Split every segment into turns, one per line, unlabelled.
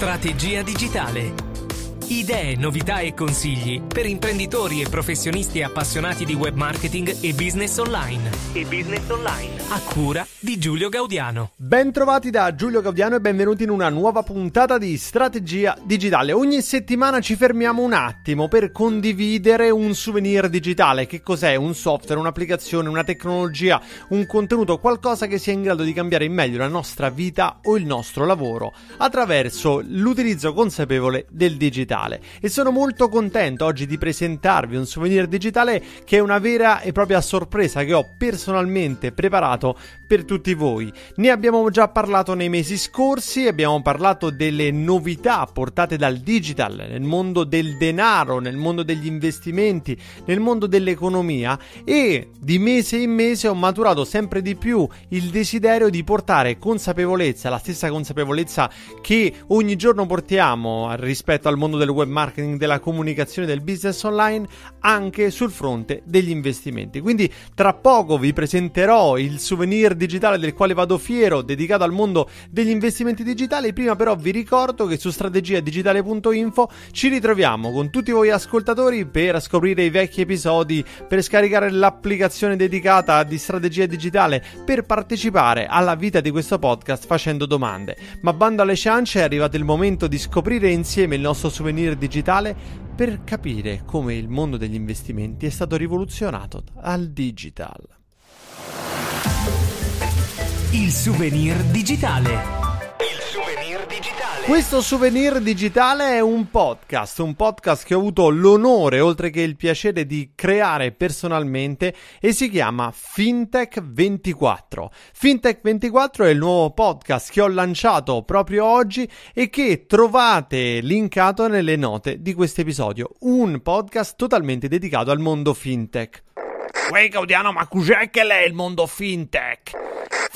Strategia digitale. Idee, novità e consigli per imprenditori e professionisti appassionati di web marketing e business online. E business online a cura di Giulio Gaudiano. Bentrovati da Giulio Gaudiano e benvenuti in una nuova puntata di Strategia Digitale. Ogni settimana ci fermiamo un attimo per condividere un souvenir digitale. Che cos'è? Un software, un'applicazione, una tecnologia, un contenuto, qualcosa che sia in grado di cambiare in meglio la nostra vita o il nostro lavoro attraverso l'utilizzo consapevole del digitale. E sono molto contento oggi di presentarvi un souvenir digitale che è una vera e propria sorpresa che ho personalmente preparato と per tutti voi. Ne abbiamo già parlato nei mesi scorsi, abbiamo parlato delle novità portate dal digital nel mondo del denaro, nel mondo degli investimenti, nel mondo dell'economia e di mese in mese ho maturato sempre di più il desiderio di portare consapevolezza, la stessa consapevolezza che ogni giorno portiamo rispetto al mondo del web marketing, della comunicazione, del business online, anche sul fronte degli investimenti. Quindi tra poco vi presenterò il souvenir digitale del quale vado fiero, dedicato al mondo degli investimenti digitali. Prima però vi ricordo che su strategiadigitale.info ci ritroviamo con tutti voi ascoltatori per scoprire i vecchi episodi, per scaricare l'applicazione dedicata di strategia digitale, per partecipare alla vita di questo podcast facendo domande. Ma bando alle ciance, è arrivato il momento di scoprire insieme il nostro souvenir digitale per capire come il mondo degli investimenti è stato rivoluzionato al digital. Il souvenir digitale. Il souvenir digitale. Questo souvenir digitale è un podcast, un podcast che ho avuto l'onore oltre che il piacere di creare personalmente e si chiama Fintech 24. Fintech 24 è il nuovo podcast che ho lanciato proprio oggi e che trovate linkato nelle note di questo episodio. Un podcast totalmente dedicato al mondo fintech. Uè Gaudiano, ma cos'è che lei il mondo fintech?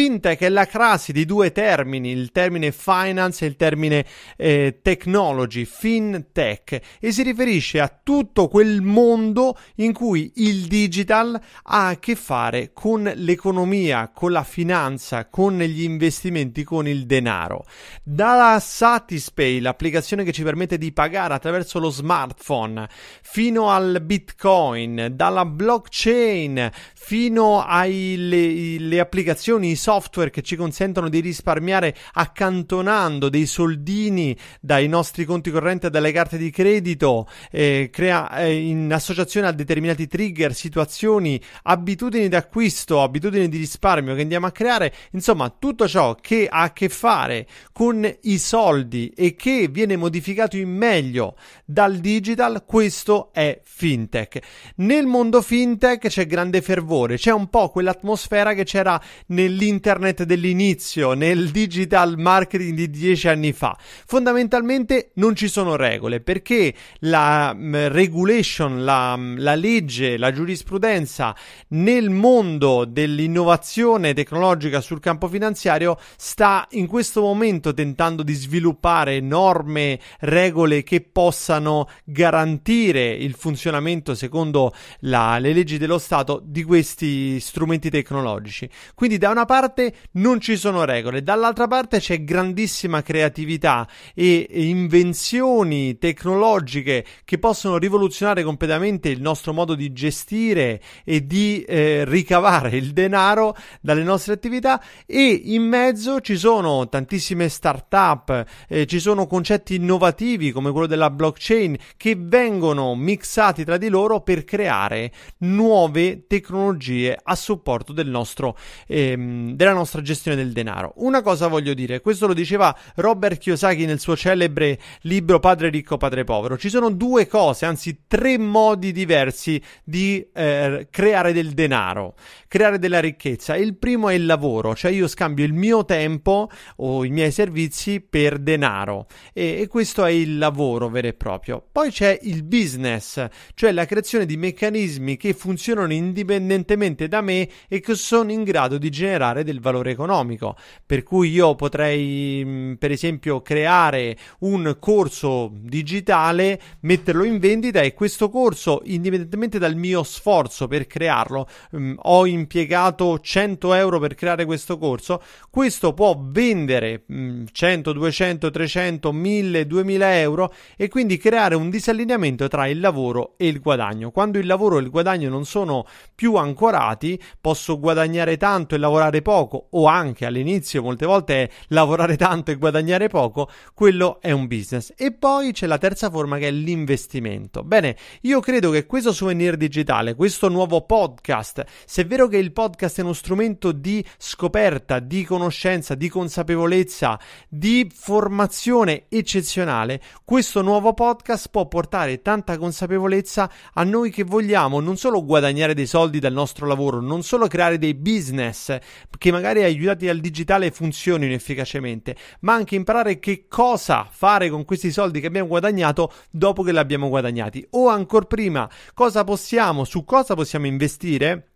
fintech è la crasi di due termini, il termine finance e il termine eh, technology, fintech, e si riferisce a tutto quel mondo in cui il digital ha a che fare con l'economia, con la finanza, con gli investimenti, con il denaro. Dalla Satispay, l'applicazione che ci permette di pagare attraverso lo smartphone, fino al bitcoin, dalla blockchain, fino alle applicazioni software che ci consentono di risparmiare accantonando dei soldini dai nostri conti correnti e dalle carte di credito, eh, crea, eh, in associazione a determinati trigger, situazioni, abitudini d'acquisto, abitudini di risparmio che andiamo a creare, insomma tutto ciò che ha a che fare con i soldi e che viene modificato in meglio dal digital, questo è fintech. Nel mondo fintech c'è grande fervore, c'è un po' quell'atmosfera che c'era nell'inizio internet dell'inizio, nel digital marketing di dieci anni fa. Fondamentalmente non ci sono regole perché la mh, mm, regulation, la, mh, mm, la legge, la giurisprudenza nel mondo dell'innovazione tecnologica sul campo finanziario sta in questo momento tentando di sviluppare norme, regole che possano garantire il funzionamento secondo la, le leggi dello Stato di questi strumenti tecnologici. Quindi da una parte parte non ci sono regole, dall'altra parte c'è grandissima creatività e, invenzioni tecnologiche che possono rivoluzionare completamente il nostro modo di gestire e di eh, ricavare il denaro dalle nostre attività e in mezzo ci sono tantissime start-up, eh, ci sono concetti innovativi come quello della blockchain che vengono mixati tra di loro per creare nuove tecnologie a supporto del nostro ehm, Ehm, della nostra gestione del denaro. Una cosa voglio dire, questo lo diceva Robert Kiyosaki nel suo celebre libro Padre ricco, padre povero. Ci sono due cose, anzi tre modi diversi di eh, creare del denaro, creare della ricchezza. Il primo è il lavoro, cioè io scambio il mio tempo o i miei servizi per denaro e, e questo è il lavoro vero e proprio. Poi c'è il business, cioè la creazione di meccanismi che funzionano indipendentemente da me e che sono in grado di generare parlare del valore economico, per cui io potrei mm, per esempio creare un corso digitale, metterlo in vendita e questo corso, indipendentemente dal mio sforzo per crearlo, mm, ho impiegato 100 euro per creare questo corso, questo può vendere 100, 200, 300, 1000, 2000 euro e quindi creare un disallineamento tra il lavoro e il guadagno. Quando il lavoro e il guadagno non sono più ancorati, posso guadagnare tanto e lavorare poco o anche all'inizio molte volte lavorare tanto e guadagnare poco, quello è un business. E poi c'è la terza forma che è l'investimento. Bene, io credo che questo souvenir digitale, questo nuovo podcast, se è vero che il podcast è uno strumento di scoperta, di conoscenza, di consapevolezza, di formazione eccezionale, questo nuovo podcast può portare tanta consapevolezza a noi che vogliamo non solo guadagnare dei soldi dal nostro lavoro, non solo creare dei business che magari aiutati dal digitale funzionino efficacemente, ma anche imparare che cosa fare con questi soldi che abbiamo guadagnato dopo che li abbiamo guadagnati o ancora prima cosa possiamo, su cosa possiamo investire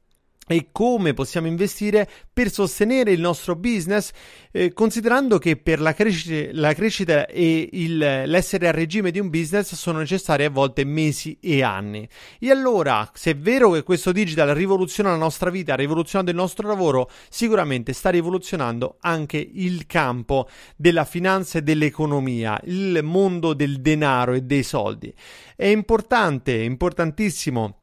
e come possiamo investire per sostenere il nostro business, eh, considerando che per la, cresci- la crescita e il, l'essere a regime di un business sono necessari a volte mesi e anni. E allora, se è vero che questo digital rivoluziona la nostra vita, rivoluzionando il nostro lavoro, sicuramente sta rivoluzionando anche il campo della finanza e dell'economia, il mondo del denaro e dei soldi. È importante, importantissimo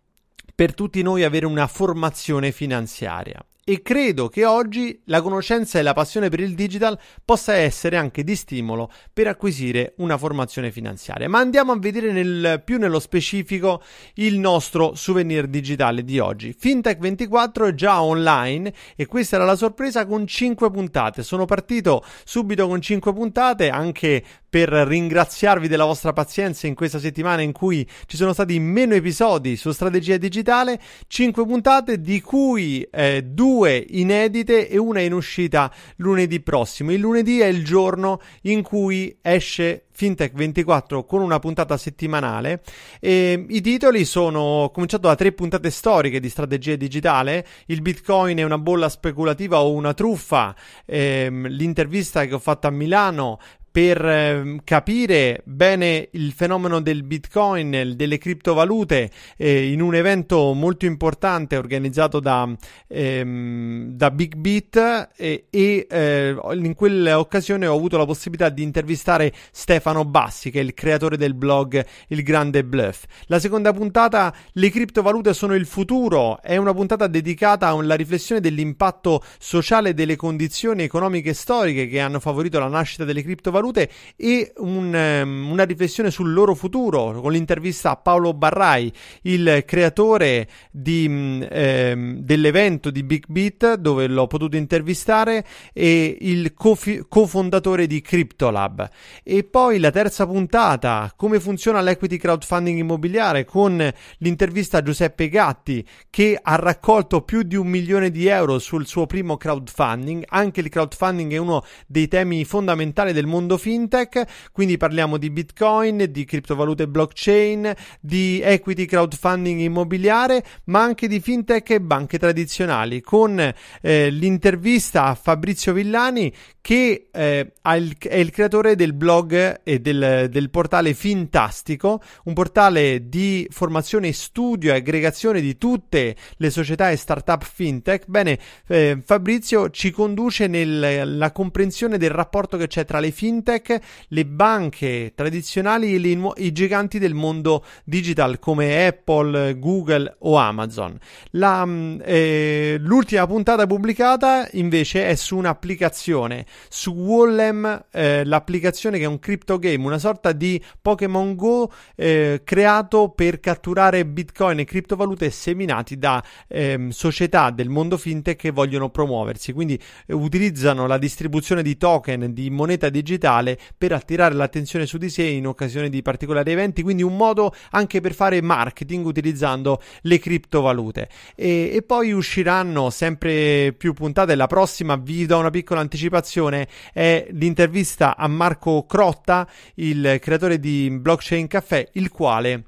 per tutti noi avere una formazione finanziaria e credo che oggi la conoscenza e la passione per il digital possa essere anche di stimolo per acquisire una formazione finanziaria. Ma andiamo a vedere nel, più nello specifico il nostro souvenir digitale di oggi. Fintech24 è già online e questa era la sorpresa con 5 puntate. Sono partito subito con 5 puntate anche per ringraziarvi della vostra pazienza in questa settimana in cui ci sono stati meno episodi su strategia digitale, 5 puntate di cui eh, due inedite e una in uscita lunedì prossimo. Il lunedì è il giorno in cui esce Fintech 24 con una puntata settimanale. E I titoli sono cominciato da tre puntate storiche di strategia digitale: il Bitcoin è una bolla speculativa o una truffa, ehm, l'intervista che ho fatto a Milano, per ehm, capire bene il fenomeno del bitcoin, delle criptovalute, eh, in un evento molto importante organizzato da, ehm, da Big Bit eh, e eh, in quell'occasione ho avuto la possibilità di intervistare Stefano Bassi, che è il creatore del blog Il Grande Bluff. La seconda puntata, le criptovalute sono il futuro, è una puntata dedicata alla riflessione dell'impatto sociale delle condizioni economiche e storiche che hanno favorito la nascita delle criptovalute salute e un, ehm, una riflessione sul loro futuro con l'intervista a Paolo Barrai, il creatore di, um, dell'evento di Big Beat dove l'ho potuto intervistare e il cofi- cofondatore di CryptoLab. E poi la terza puntata, come funziona l'equity crowdfunding immobiliare con l'intervista a Giuseppe Gatti che ha raccolto più di un milione di euro sul suo primo crowdfunding. Anche il crowdfunding è uno dei temi fondamentali del mondo mondo fintech, quindi parliamo di bitcoin, di criptovalute blockchain, di equity crowdfunding immobiliare, ma anche di fintech e banche tradizionali, con eh, l'intervista a Fabrizio Villani che eh, è il creatore del blog e del, del, portale Fintastico, un portale di formazione, studio e aggregazione di tutte le società e startup fintech. Bene, eh, Fabrizio ci conduce nella comprensione del rapporto che c'è tra le fintech, le banche tradizionali e le, i giganti del mondo digital come Apple, Google o Amazon. La, mm, eh, l'ultima puntata pubblicata invece è su un'applicazione su Wallem eh, l'applicazione che è un crypto game, una sorta di Pokémon Go eh, creato per catturare bitcoin e criptovalute seminati da ehm, società del mondo fintech che vogliono promuoversi. Quindi eh, utilizzano la distribuzione di token di moneta digitale per attirare l'attenzione su di sé in occasione di particolari eventi, quindi un modo anche per fare marketing utilizzando le criptovalute. E, e poi usciranno sempre più puntate. La prossima vi do una piccola anticipazione trasmissione è l'intervista a Marco Crotta, il creatore di Blockchain Café, il quale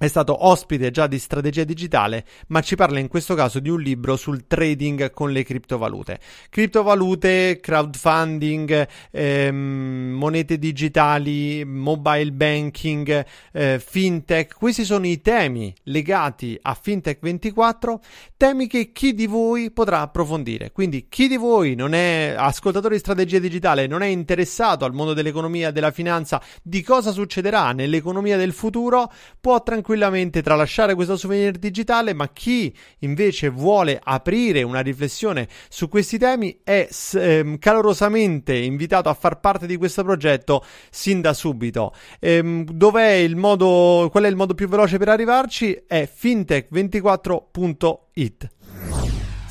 è stato ospite già di strategia digitale, ma ci parla in questo caso di un libro sul trading con le criptovalute. Criptovalute, crowdfunding, ehm, monete digitali, mobile banking, eh, fintech. Questi sono i temi legati a Fintech 24, temi che chi di voi potrà approfondire. Quindi chi di voi non è ascoltatore di strategia digitale, non è interessato al mondo dell'economia, della finanza, di cosa succederà nell'economia del futuro, può tranquillamente tralasciare questo souvenir digitale, ma chi invece vuole aprire una riflessione su questi temi è ehm, calorosamente invitato a far parte di questa progetto sin da subito. Ehm, dov'è il modo, qual è il modo più veloce per arrivarci? È fintech24.it.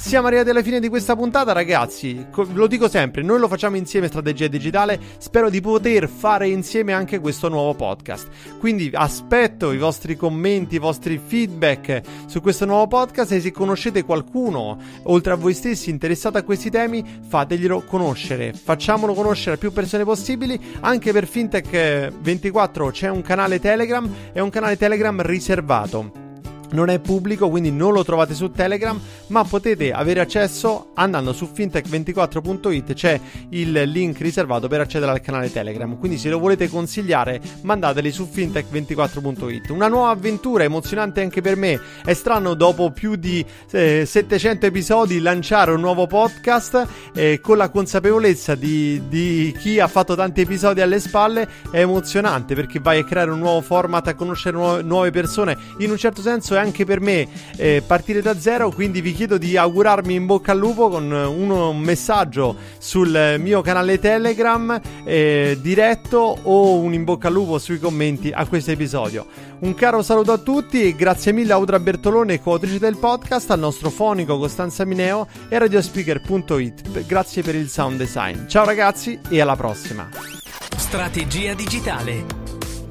Siamo arrivati alla fine di questa puntata, ragazzi. Co- lo dico sempre, noi lo facciamo insieme strategia digitale. Spero di poter fare insieme anche questo nuovo podcast. Quindi aspetto i vostri commenti, i vostri feedback su questo nuovo podcast e se conoscete qualcuno oltre a voi stessi interessato a questi temi, fateglielo conoscere. Facciamolo conoscere a più persone possibili. Anche per Fintech 24 c'è un canale Telegram, è un canale Telegram riservato non è pubblico, quindi non lo trovate su Telegram, ma potete avere accesso andando su fintech24.it, c'è il link riservato per accedere al canale Telegram, quindi se lo volete consigliare mandateli su fintech24.it. Una nuova avventura emozionante anche per me, è strano dopo più di eh, 700 episodi lanciare un nuovo podcast eh, con la consapevolezza di, di chi ha fatto tanti episodi alle spalle, è emozionante perché vai a creare un nuovo format, a conoscere nuove persone, in un certo senso è anche per me eh, partire da zero, quindi vi chiedo di augurarmi in bocca al lupo con eh, un messaggio sul eh, mio canale Telegram eh, diretto o un in bocca al lupo sui commenti a questo episodio. Un caro saluto a tutti e grazie mille a Audra Bertolone, coautrice del podcast, al nostro fonico Costanza Mineo e radiospeaker.it. Grazie per il sound design. Ciao ragazzi e alla prossima. Strategia digitale